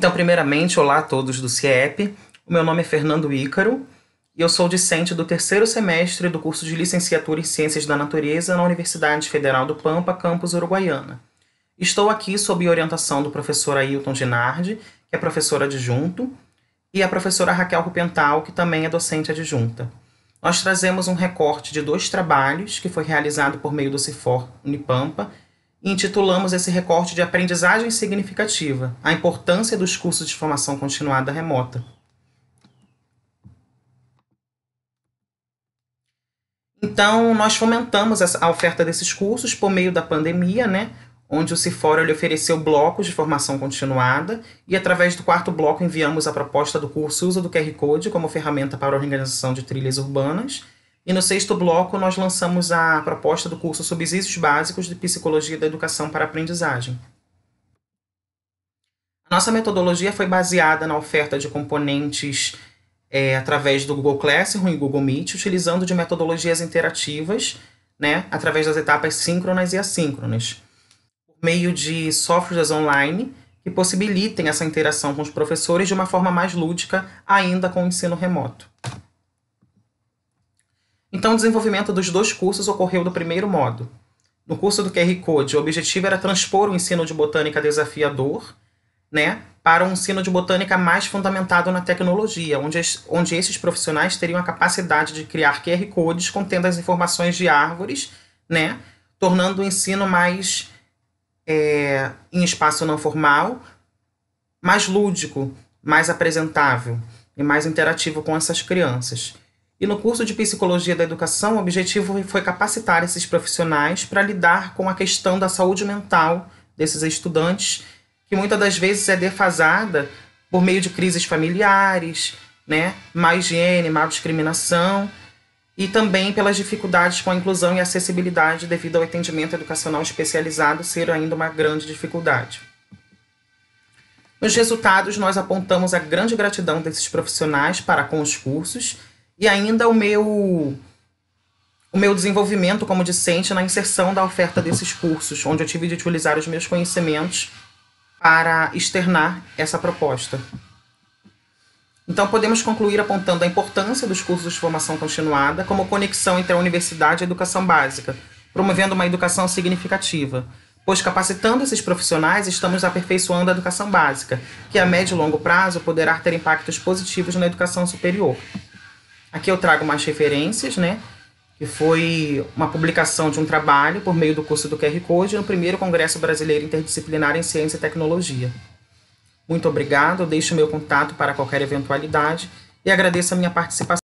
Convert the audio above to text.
Então, primeiramente, olá a todos do CIEP. O meu nome é Fernando Ícaro e eu sou discente do terceiro semestre do curso de Licenciatura em Ciências da Natureza na Universidade Federal do Pampa, campus Uruguaiana. Estou aqui sob orientação do professor Ailton Ginardi, que é professor adjunto, e a professora Raquel Rupental, que também é docente adjunta. Nós trazemos um recorte de dois trabalhos que foi realizado por meio do CIFOR Unipampa intitulamos esse recorte de Aprendizagem Significativa A Importância dos Cursos de Formação Continuada Remota. Então, nós fomentamos a oferta desses cursos por meio da pandemia, né? onde o Cifório lhe ofereceu blocos de formação continuada e, através do quarto bloco, enviamos a proposta do curso Uso do QR Code como ferramenta para a organização de trilhas urbanas e no sexto bloco, nós lançamos a proposta do curso Subsídios Básicos de Psicologia da Educação para Aprendizagem. nossa metodologia foi baseada na oferta de componentes é, através do Google Classroom e Google Meet, utilizando de metodologias interativas, né, através das etapas síncronas e assíncronas, por meio de softwares online que possibilitem essa interação com os professores de uma forma mais lúdica, ainda com o ensino remoto. Então, o desenvolvimento dos dois cursos ocorreu do primeiro modo. No curso do QR Code, o objetivo era transpor o ensino de botânica desafiador né, para um ensino de botânica mais fundamentado na tecnologia, onde, es, onde esses profissionais teriam a capacidade de criar QR Codes contendo as informações de árvores, né, tornando o ensino mais é, em espaço não formal, mais lúdico, mais apresentável e mais interativo com essas crianças. E no curso de Psicologia da Educação, o objetivo foi capacitar esses profissionais para lidar com a questão da saúde mental desses estudantes, que muitas das vezes é defasada por meio de crises familiares, né, má higiene, má discriminação, e também pelas dificuldades com a inclusão e acessibilidade devido ao atendimento educacional especializado ser ainda uma grande dificuldade. Nos resultados, nós apontamos a grande gratidão desses profissionais para com os cursos e ainda o meu o meu desenvolvimento como discente na inserção da oferta desses cursos, onde eu tive de utilizar os meus conhecimentos para externar essa proposta. Então, podemos concluir apontando a importância dos cursos de formação continuada como conexão entre a universidade e a educação básica, promovendo uma educação significativa, pois capacitando esses profissionais, estamos aperfeiçoando a educação básica, que a médio e longo prazo poderá ter impactos positivos na educação superior. Aqui eu trago mais referências, né? Que foi uma publicação de um trabalho por meio do curso do QR Code no primeiro Congresso Brasileiro Interdisciplinar em Ciência e Tecnologia. Muito obrigado, eu deixo meu contato para qualquer eventualidade e agradeço a minha participação.